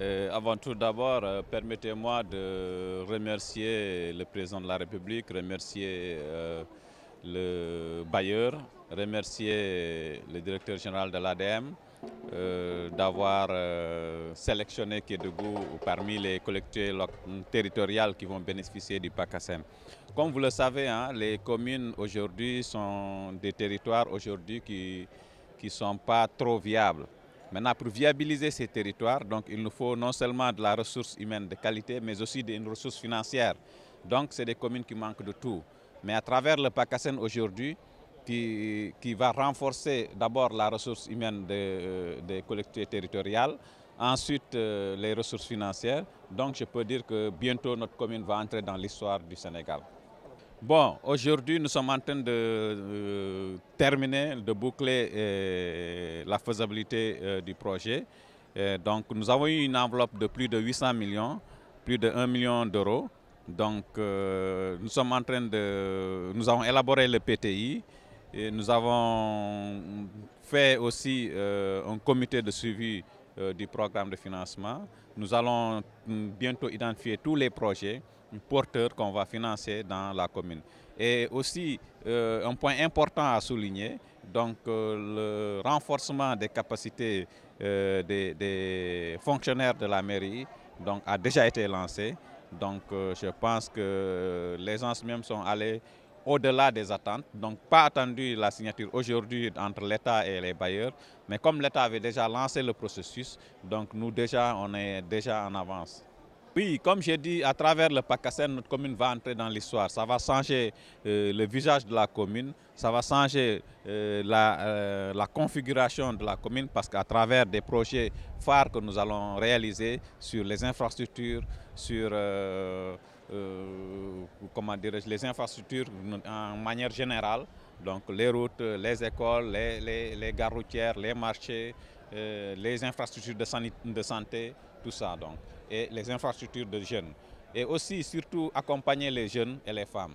Euh, avant tout, d'abord, euh, permettez-moi de remercier le président de la République, remercier euh, le bailleur, remercier le directeur général de l'ADM d'avoir sélectionné Kédougou parmi les collectivités territoriales qui vont bénéficier du PACASEM. Comme vous le savez, hein, les communes aujourd'hui sont des territoires aujourd'hui qui ne sont pas trop viables. Maintenant, pour viabiliser ces territoires, donc, il nous faut non seulement de la ressource humaine de qualité, mais aussi d'une ressource financière. Donc, c'est des communes qui manquent de tout. Mais à travers le PACASEN aujourd'hui, qui, qui, va renforcer d'abord la ressource humaine euh, des collectivités territoriales, ensuite euh, les ressources financières. Donc je peux dire que bientôt notre commune va entrer dans l'histoire du Sénégal. Bon, aujourd'hui, nous sommes en train de euh, terminer, de boucler euh, la faisabilité euh, du projet. donc, nous avons eu une enveloppe de plus de 800 millions, plus de 1 million d'euros. Donc, nous sommes en train de... Nous avons élaboré le PTI nous avons fait aussi un comité de suivi du programme de financement. Nous allons mm, bientôt identifier tous les projets porteur qu'on va financer dans la commune. Et aussi, euh, un point important à souligner, donc euh, le renforcement des capacités euh, des, fonctionnaires de la mairie donc, a déjà été lancé. Donc je pense que les gens même sont allés au-delà des attentes, donc pas attendu la signature aujourd'hui entre l'État et les bailleurs, mais comme l'État avait déjà lancé le processus, donc nous déjà, on est déjà en avance. Oui, comme j'ai dit, à travers le PACACEN, notre commune va entrer dans l'histoire. Ça va changer euh, le visage de la commune, ça va changer euh, euh, la, configuration de la commune parce qu'à travers des projets phares que nous allons réaliser sur les infrastructures, sur comment les infrastructures en manière générale, donc les routes, les écoles, les, les gares routières, les marchés, les infrastructures de santé tout ça donc, et les infrastructures de jeunes. Et aussi, surtout, accompagner les jeunes et les femmes.